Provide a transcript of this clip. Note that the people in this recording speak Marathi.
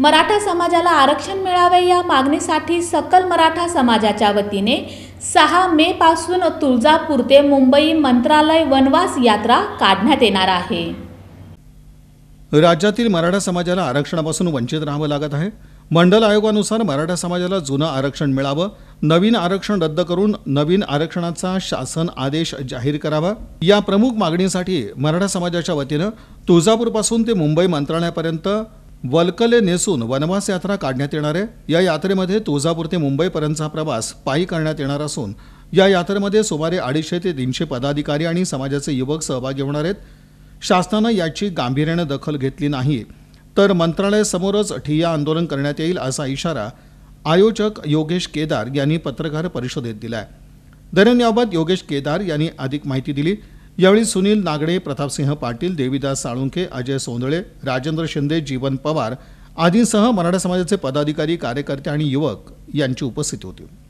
मराठा समाजाला आरक्षण मिळावे या मागणीसाठी सकल मराठा समाजाच्या वतीने सहा मे पासून तुळजापूर ते मुंबई मंत्रालय वनवास यात्रा काढण्यात येणार आहे राज्यातील मराठा समाजाला आरक्षणापासून वंचित राहावं लागत आहे मंडल आयोगानुसार मराठा समाजाला जुनं आरक्षण मिळावं नवीन आरक्षण रद्द करून नवीन आरक्षणाचा शासन आदेश जाहीर करावा या प्रमुख मागणीसाठी मराठा समाजाच्या वतीनं तुळजापूरपासून ते मुंबई मंत्रालयापर्यंत वल्कले नेसून वनवास यात्रा काढण्यात येणार आहे या यात्रेमध्ये तुळजापूर ते मुंबईपर्यंतचा प्रवास पायी करण्यात येणार असून या यात्रेमध्ये सुमारे अडीचशे ते तीनशे पदाधिकारी आणि समाजाचे युवक सहभागी होणार आहेत शासनानं याची गांभीर्यानं दखल घेतली नाही तर मंत्रालयासमोरच ठिय्या आंदोलन करण्यात येईल असा इशारा आयोजक योगेश केदार यांनी पत्रकार परिषदेत दिला आहे दरम्यान याबाबत योगेश केदार यांनी अधिक माहिती दिली यावेळी सुनील नागडे प्रतापसिंह पाटील देवीदास साळुंखे अजय सोंदळे राजेंद्र शिंदे जीवन पवार आदींसह मराठा समाजाचे पदाधिकारी कार्यकर्ते आणि युवक यांची उपस्थिती होती